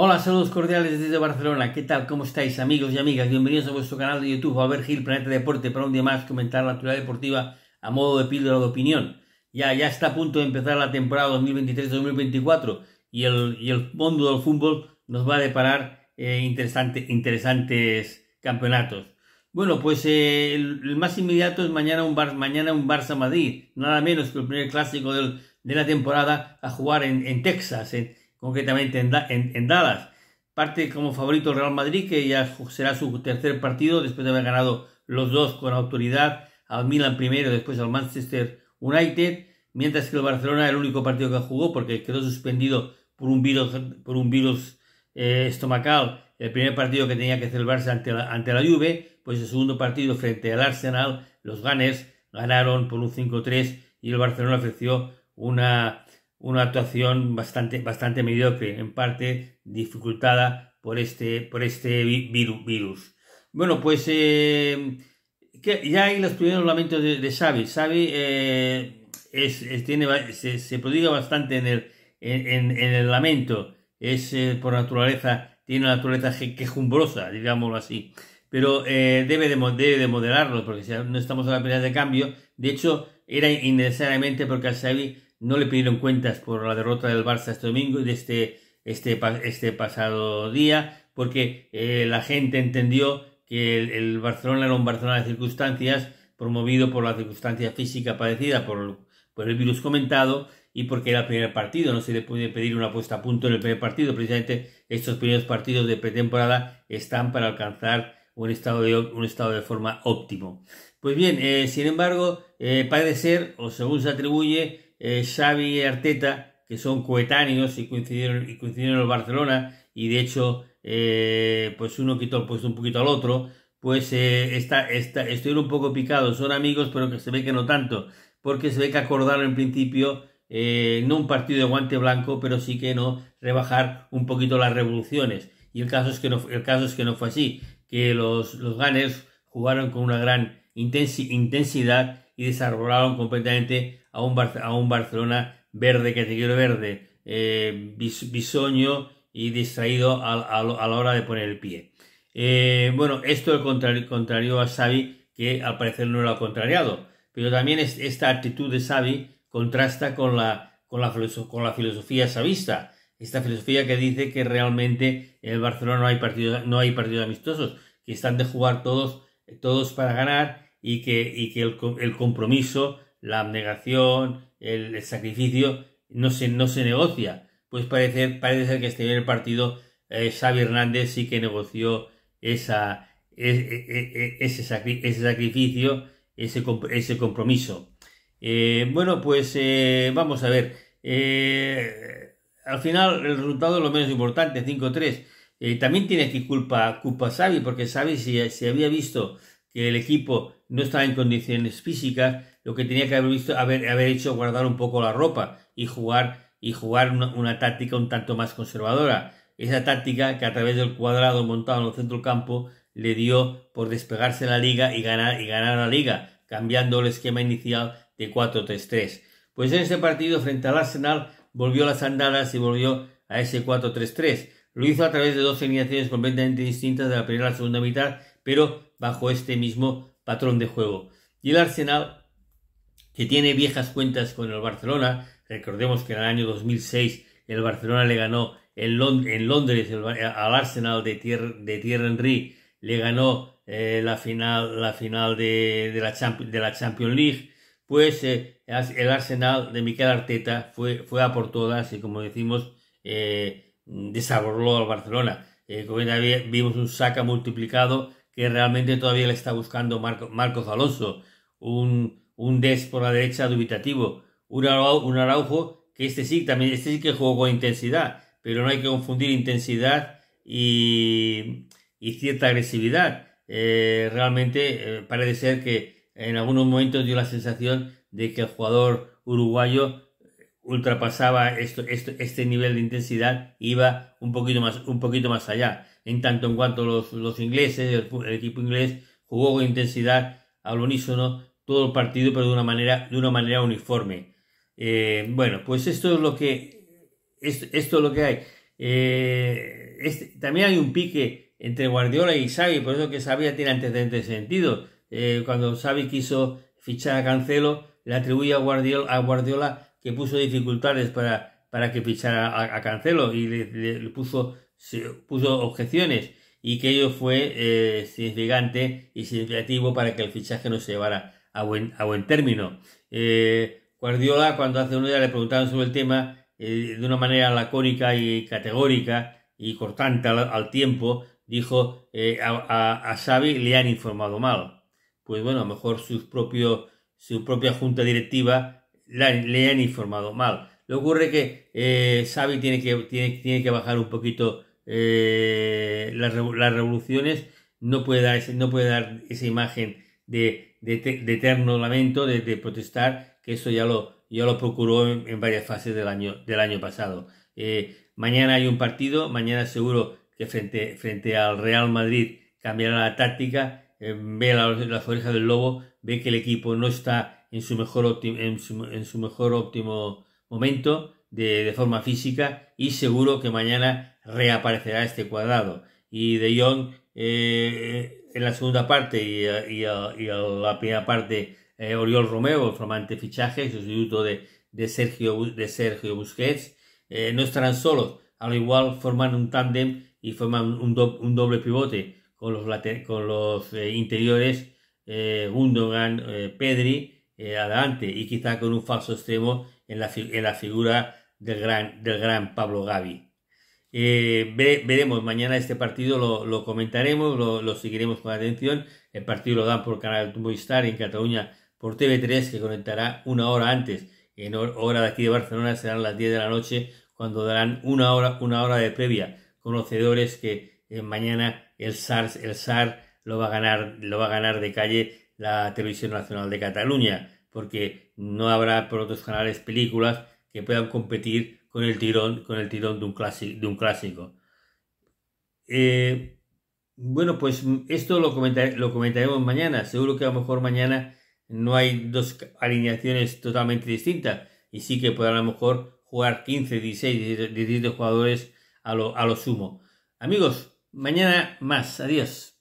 Hola, saludos cordiales desde Barcelona. ¿Qué tal? ¿Cómo estáis, amigos y amigas? Bienvenidos a vuestro canal de YouTube, a ver Gil Planeta Deporte, para un día más comentar la actualidad deportiva a modo de píldora de opinión. Ya, ya está a punto de empezar la temporada 2023-2024 y el, y mundo del fútbol nos va a deparar eh, interesantes campeonatos. Bueno, pues eh, el, más inmediato es mañana un, Bar, mañana un Barça Madrid, nada menos que el primer clásico de la temporada a jugar en, en Texas, en, concretamente en, en, Dallas. Parte como favorito el Real Madrid, que ya será su tercer partido después de haber ganado los dos con autoridad al Milan primero, después al Manchester United, mientras que el Barcelona el único partido que jugó porque quedó suspendido por un virus, por un virus eh, estomacal, el primer partido que tenía que celebrarse ante la, ante la Juve, pues el segundo partido frente al Arsenal, los Gunners ganaron por un 5-3 y el Barcelona ofreció una, una actuación bastante, bastante mediocre, en parte dificultada por este, por este virus. Bueno, pues eh, ya hay los primeros lamentos de, de Xavi. Xavi eh, es, tiene, se, prodiga bastante en el, en, el lamento. Es eh, por naturaleza, tiene una naturaleza quejumbrosa, digámoslo así. Pero debe, de, debe de porque si no estamos a la pelea de cambio. De hecho, era innecesariamente porque a Xavi no le pidieron cuentas por la derrota del Barça este domingo, de este, este, este, pasado día, porque eh, la gente entendió que el, Barcelona era un Barcelona de circunstancias, promovido por la circunstancia física padecida por, el virus comentado y porque era el primer partido, no se le puede pedir una puesta a punto en el primer partido, precisamente estos primeros partidos de pretemporada están para alcanzar un estado de, un estado de forma óptimo. Pues bien, eh, sin embargo, eh, parece ser, o según se atribuye, eh, Xavi y Arteta, que son coetáneos y coincidieron, y coincidieron en el Barcelona, y de hecho, eh, pues uno quitó el puesto un poquito al otro, pues eh, está, está, estoy un poco picado, son amigos, pero que se ve que no tanto, porque se ve que acordaron en principio no un partido de guante blanco, pero sí que no rebajar un poquito las revoluciones. Y el caso es que no, el caso es que no fue así, que los, los Gunners jugaron con una gran intensidad y desarrollaron completamente a un, Barcelona verde, que te quiero verde, eh, bisoño y distraído a, la hora de poner el pie. Eh, bueno, esto es contrario, contrario, a Xavi, que al parecer no lo ha contrariado, pero también esta actitud de Xavi contrasta con la, con la, filosofía sabista. esta filosofía que dice que realmente en el Barcelona no hay partidos, no hay partidos amistosos, que están de jugar todos, todos para ganar y que, que el compromiso la abnegación, el, sacrificio, no se, no se negocia. Pues parece, parece ser que este el partido, eh, Xavi Hernández sí que negoció esa, e, e, e, ese, sacrificio, ese, compromiso. Eh, bueno, pues eh, vamos a ver. Eh, al final el resultado es lo menos importante, 5-3. también tiene que culpa, culpa Xavi, porque Xavi si, si había visto que el equipo no estaba en condiciones físicas, lo que tenía que haber visto, haber, hecho guardar un poco la ropa y jugar, y jugar una, táctica un tanto más conservadora. Esa táctica que a través del cuadrado montado en el centro del campo le dio por despegarse la liga y ganar, y ganar la liga, cambiando el esquema inicial de 4-3-3. Pues en ese partido frente al Arsenal volvió las andadas y volvió a ese 4-3-3. Lo hizo a través de dos iniciaciones completamente distintas de la primera a la segunda mitad pero bajo este mismo patrón de juego. Y el Arsenal, que tiene viejas cuentas con el Barcelona, recordemos que en el año 2006 el Barcelona le ganó en, en Londres eh, al Arsenal de, tierra de Thierry Henry, le ganó eh, la final, la final de, la de, la Champions League, pues eh, el Arsenal de Miquel Arteta fue, fue a por todas y como decimos, eh, al Barcelona. como ya vimos un saca multiplicado que realmente todavía le está buscando Marco, Marcos Alonso, un, Des por la derecha dubitativo, un Araujo, que este sí, también, este sí que jugó con intensidad, pero no hay que confundir intensidad y, cierta agresividad. Eh, realmente eh, parece ser que en algunos momentos dio la sensación de que el jugador uruguayo ultrapasaba esto, este nivel de intensidad, iba un poquito más, un poquito más allá. En tanto en cuanto los, los ingleses, el, equipo inglés jugó con intensidad al unísono todo el partido, pero de una manera, de una manera uniforme. Eh, bueno, pues esto es lo que, esto, es lo que hay. Eh, este, también hay un pique entre Guardiola y Xavi, por eso que Xavi tiene antecedentes sentido. Eh, cuando Xavi quiso fichar a Cancelo, le atribuía a Guardiola, a Guardiola que puso dificultades para, que fichara a, Cancelo y le, puso, puso objeciones y que ello fue eh, significante y significativo para que el fichaje no se llevara a buen, a buen término. Eh, Guardiola, cuando hace unos día le preguntaron sobre el tema, eh, de una manera lacónica y categórica y cortante al, tiempo, dijo a, a, Xavi le han informado mal. Pues bueno, a lo mejor propio su propia junta directiva le han informado mal. Le ocurre que eh, Xavi tiene que, tiene, tiene que bajar un poquito eh, las, revoluciones, no puede dar, no puede dar esa imagen de, eterno lamento, de, protestar, que eso ya lo, ya lo procuró en, varias fases del año, del año pasado. Eh, mañana hay un partido, mañana seguro que frente, frente al Real Madrid cambiará la táctica, eh, ve las la oreja del lobo, ve que el equipo no está en su mejor, óptimo, en, su, mejor óptimo momento de, de, forma física y seguro que mañana reaparecerá este cuadrado. Y De Jong eh, en la segunda parte y, y, la primera parte eh, Oriol Romeo, el flamante fichaje, sustituto de, de, Sergio, de Sergio Busquets, eh, no estarán solos, al igual forman un tándem y forman un, un, doble pivote con los, con los interiores Gundogan, Pedri, eh, adelante y quizá con un falso extremo en la, figura del gran, del gran Pablo Gavi. Eh, veremos, mañana este partido lo, comentaremos, lo, seguiremos con atención. El partido lo dan por Canal Movistar en Cataluña por TV3 que conectará una hora antes. En hora de aquí de Barcelona serán las 10 de la noche cuando darán una hora, una hora de previa. Conocedores que eh, mañana el SAR, el SAR lo va a ganar, lo va a ganar de calle la Televisión Nacional de Cataluña, porque no habrá por otros canales películas que puedan competir con el tirón, con el tirón de, un clásico, de un clásico. Eh, bueno, pues esto lo, lo comentaremos mañana. Seguro que a lo mejor mañana no hay dos alineaciones totalmente distintas y sí que puedan a lo mejor jugar 15, 16, 17 jugadores a lo, a lo sumo. Amigos, mañana más. Adiós.